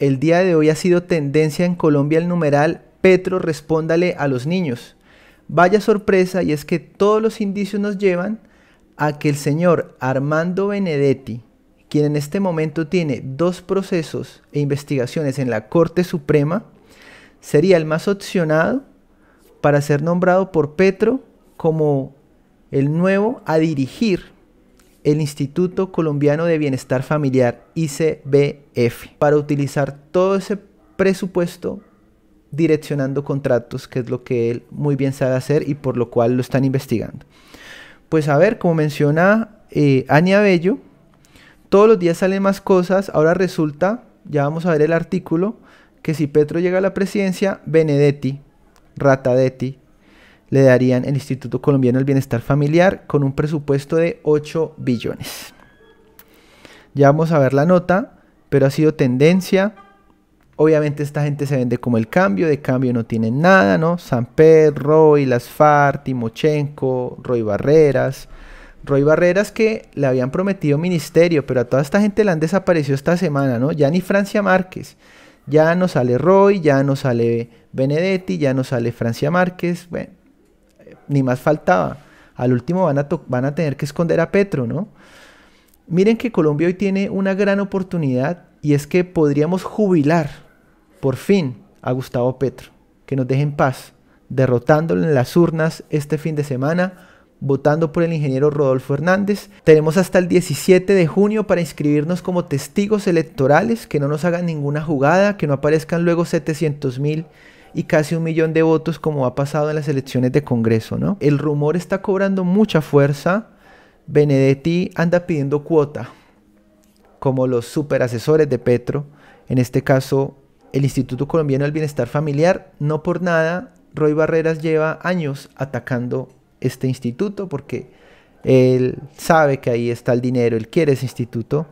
El día de hoy ha sido tendencia en Colombia el numeral Petro respóndale a los niños. Vaya sorpresa y es que todos los indicios nos llevan a que el señor Armando Benedetti, quien en este momento tiene dos procesos e investigaciones en la Corte Suprema, sería el más opcionado para ser nombrado por Petro como el nuevo a dirigir el Instituto Colombiano de Bienestar Familiar, ICBF, para utilizar todo ese presupuesto direccionando contratos, que es lo que él muy bien sabe hacer y por lo cual lo están investigando. Pues a ver, como menciona eh, Ania Bello, todos los días salen más cosas, ahora resulta, ya vamos a ver el artículo, que si Petro llega a la presidencia, Benedetti, Ratadetti, le darían el Instituto Colombiano del Bienestar Familiar con un presupuesto de 8 billones. Ya vamos a ver la nota, pero ha sido tendencia. Obviamente esta gente se vende como el cambio, de cambio no tienen nada, ¿no? Pedro, Roy, Las Far, Timochenko, Roy Barreras. Roy Barreras que le habían prometido ministerio, pero a toda esta gente le han desaparecido esta semana, ¿no? Ya ni Francia Márquez. Ya no sale Roy, ya no sale Benedetti, ya no sale Francia Márquez. Bueno, ni más faltaba. Al último van a, van a tener que esconder a Petro, ¿no? Miren que Colombia hoy tiene una gran oportunidad y es que podríamos jubilar, por fin, a Gustavo Petro, que nos deje en paz, derrotándolo en las urnas este fin de semana, votando por el ingeniero Rodolfo Hernández. Tenemos hasta el 17 de junio para inscribirnos como testigos electorales, que no nos hagan ninguna jugada, que no aparezcan luego 700 mil y casi un millón de votos como ha pasado en las elecciones de Congreso, ¿no? El rumor está cobrando mucha fuerza. Benedetti anda pidiendo cuota, como los superasesores de Petro, en este caso el Instituto Colombiano del Bienestar Familiar, no por nada Roy Barreras lleva años atacando este instituto porque él sabe que ahí está el dinero, él quiere ese instituto.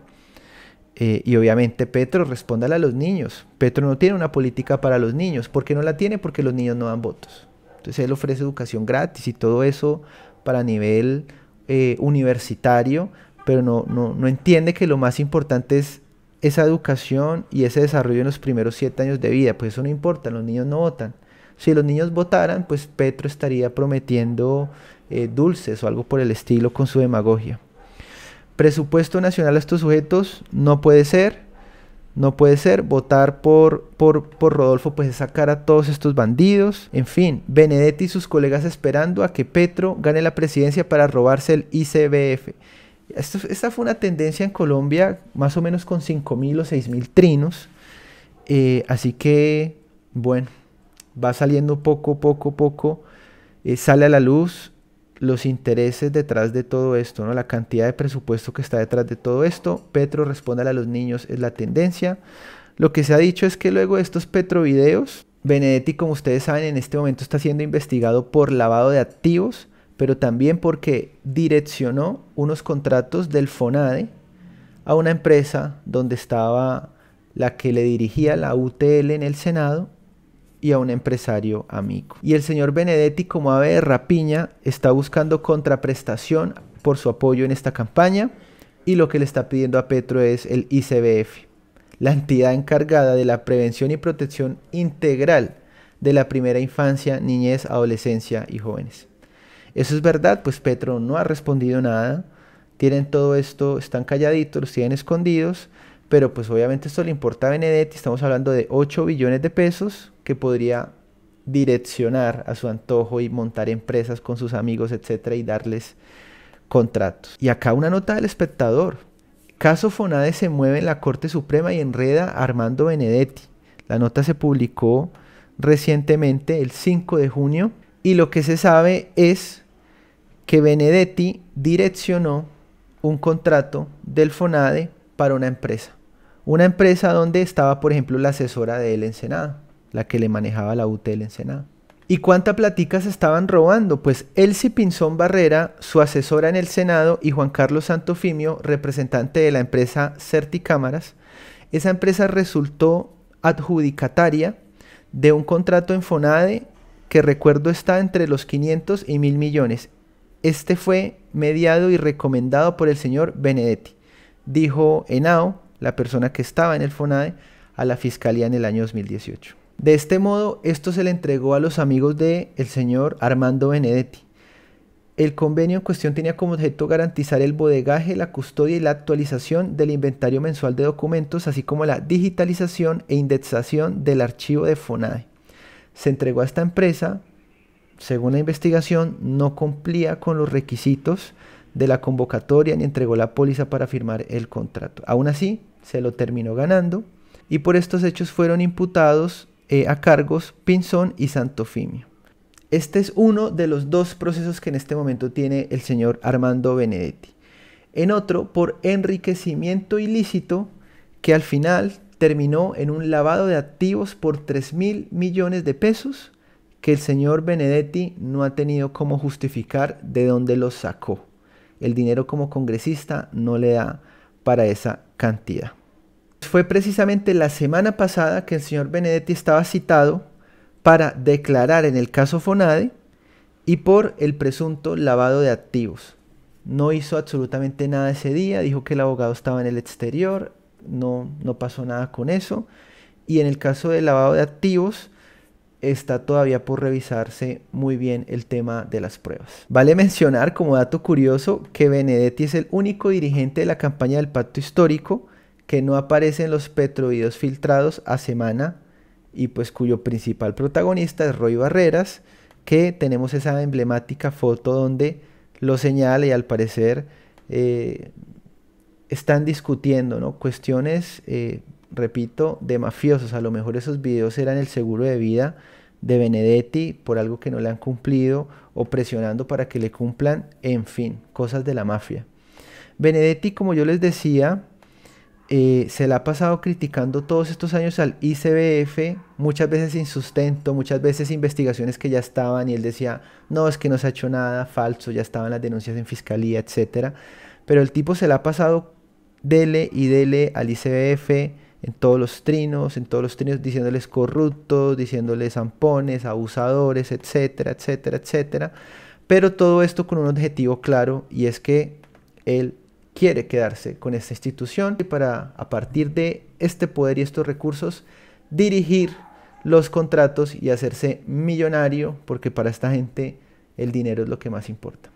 Eh, y obviamente Petro, respóndale a los niños. Petro no tiene una política para los niños. ¿Por qué no la tiene? Porque los niños no dan votos. Entonces él ofrece educación gratis y todo eso para nivel eh, universitario, pero no, no, entiende que lo más importante es esa educación y ese desarrollo en los primeros siete años de vida. Pues eso no importa, los niños no votan. Si los niños votaran, pues Petro estaría prometiendo eh, dulces o algo por el estilo con su demagogia presupuesto nacional a estos sujetos, no puede ser, no puede ser, votar por, por, Rodolfo pues es sacar a todos estos bandidos, en fin, Benedetti y sus colegas esperando a que Petro gane la presidencia para robarse el ICBF. esta fue una tendencia en Colombia más o menos con 5.000 o 6.000 trinos, eh, así que bueno, va saliendo poco, poco, poco, eh, sale a la luz los intereses detrás de todo esto, ¿no? la cantidad de presupuesto que está detrás de todo esto. Petro responde a los niños es la tendencia. Lo que se ha dicho es que luego de estos Petrovideos, Benedetti, como ustedes saben, en este momento está siendo investigado por lavado de activos, pero también porque direccionó unos contratos del FONADE a una empresa donde estaba la que le dirigía la UTL en el Senado y a un empresario amigo. Y el señor Benedetti como ave de rapiña está buscando contraprestación por su apoyo en esta campaña y lo que le está pidiendo a Petro es el ICBF, la entidad encargada de la prevención y protección integral de la primera infancia, niñez, adolescencia y jóvenes. Eso es verdad, pues Petro no ha respondido nada, tienen todo esto, están calladitos, los tienen escondidos, pero pues obviamente esto le importa a Benedetti, estamos hablando de 8 billones de pesos, podría direccionar a su antojo y montar empresas con sus amigos, etcétera, y darles contratos. Y acá una nota del espectador. Caso Fonade se mueve en la Corte Suprema y enreda a Armando Benedetti. La nota se publicó recientemente, el 5 de junio, y lo que se sabe es que Benedetti direccionó un contrato del Fonade para una empresa. Una empresa donde estaba, por ejemplo, la asesora de él en Senado la que le manejaba la UTL Senado. ¿Y cuánta platica se estaban robando? Pues Elsie Pinzón Barrera, su asesora en el Senado, y Juan Carlos Santofimio, representante de la empresa Certicámaras. Esa empresa resultó adjudicataria de un contrato en Fonade que recuerdo está entre los 500 y 1000 millones. Este fue mediado y recomendado por el señor Benedetti, dijo Enao, la persona que estaba en el Fonade, a la fiscalía en el año 2018. De este modo, esto se le entregó a los amigos de el señor Armando Benedetti. El convenio en cuestión tenía como objeto garantizar el bodegaje, la custodia y la actualización del inventario mensual de documentos, así como la digitalización e indexación del archivo de FONADE. Se entregó a esta empresa, según la investigación, no cumplía con los requisitos de la convocatoria ni entregó la póliza para firmar el contrato. Aún así, se lo terminó ganando y por estos hechos fueron imputados eh, a cargos Pinzón y Santofimio. Este es uno de los dos procesos que en este momento tiene el señor Armando Benedetti. En otro, por enriquecimiento ilícito, que al final terminó en un lavado de activos por 3 mil millones de pesos que el señor Benedetti no ha tenido como justificar de dónde los sacó. El dinero como congresista no le da para esa cantidad fue precisamente la semana pasada que el señor Benedetti estaba citado para declarar en el caso Fonade y por el presunto lavado de activos. No hizo absolutamente nada ese día, dijo que el abogado estaba en el exterior, no, no pasó nada con eso. Y en el caso del lavado de activos, está todavía por revisarse muy bien el tema de las pruebas. Vale mencionar como dato curioso que Benedetti es el único dirigente de la campaña del pacto histórico que no aparecen los petrovideos filtrados a semana y pues cuyo principal protagonista es Roy Barreras, que tenemos esa emblemática foto donde lo señala y al parecer eh, están discutiendo ¿no? cuestiones, eh, repito, de mafiosos. A lo mejor esos videos eran el seguro de vida de Benedetti por algo que no le han cumplido o presionando para que le cumplan, en fin, cosas de la mafia. Benedetti, como yo les decía, eh, se le ha pasado criticando todos estos años al ICBF, muchas veces sin sustento, muchas veces investigaciones que ya estaban y él decía, no, es que no se ha hecho nada, falso, ya estaban las denuncias en fiscalía, etc. Pero el tipo se le ha pasado dele y dele al ICBF en todos los trinos, en todos los trinos diciéndoles corruptos, diciéndoles zampones, abusadores, etcétera, etcétera, etcétera. Pero todo esto con un objetivo claro y es que él quiere quedarse con esta institución y para, a partir de este poder y estos recursos, dirigir los contratos y hacerse millonario, porque para esta gente el dinero es lo que más importa.